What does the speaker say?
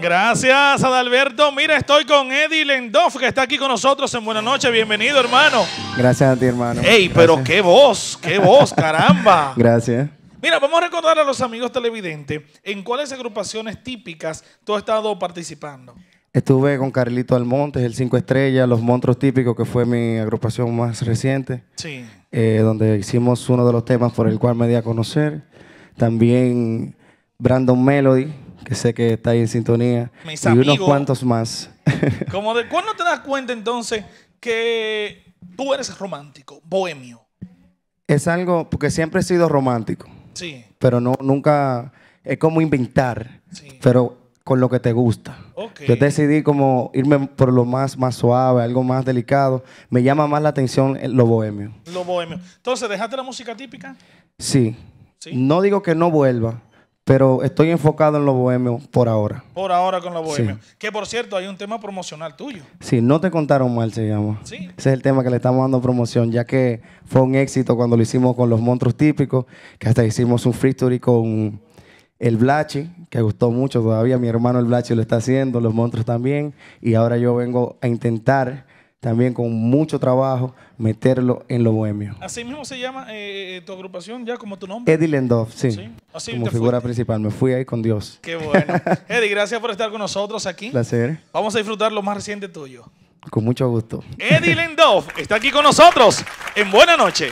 Gracias, Adalberto. Mira, estoy con Eddie Lendoff, que está aquí con nosotros en buena noche, Bienvenido, hermano. Gracias a ti, hermano. Ey, pero qué voz, qué voz, caramba. Gracias. Mira, vamos a recordar a los amigos televidentes en cuáles agrupaciones típicas tú has estado participando. Estuve con Carlito Almontes, el Cinco Estrellas, Los Monstruos Típicos, que fue mi agrupación más reciente. Sí. Eh, donde hicimos uno de los temas por el cual me di a conocer. También Brandon Melody sé que está ahí en sintonía, Mis y unos cuantos más. como de, ¿Cuándo te das cuenta entonces que tú eres romántico, bohemio? Es algo, porque siempre he sido romántico. Sí. Pero no, nunca, es como inventar, pero con lo que te gusta. Yo decidí como irme por lo más, más suave, algo más delicado. Me llama más la atención eh, lo bohemio. Lo bohemio. Entonces, ¿dejaste la música típica? Sí. ¿Sí? No digo que no vuelva, pero estoy enfocado en los bohemios por ahora. Por ahora con los bohemios. Que por cierto, hay un tema promocional tuyo. Sí, no te contaron mal, se llama. Sí. Ese es el tema que le estamos dando promoción, ya que fue un éxito cuando lo hicimos con los monstruos típicos, que hasta hicimos un free story con el Blachi, que gustó mucho todavía. Mi hermano el Blachi lo está haciendo, los monstruos también. Y ahora yo vengo a intentar también con mucho trabajo, meterlo en lo bohemio. Así mismo se llama eh, eh, eh, tu agrupación, ya como tu nombre. Eddie Lendoff, sí. como figura principal, me fui ahí con Dios. Qué bueno. Eddie, gracias por estar con nosotros aquí. Placer. Vamos a disfrutar lo más reciente tuyo. Con mucho gusto. Eddie Lendof está aquí con nosotros en Buena Noche.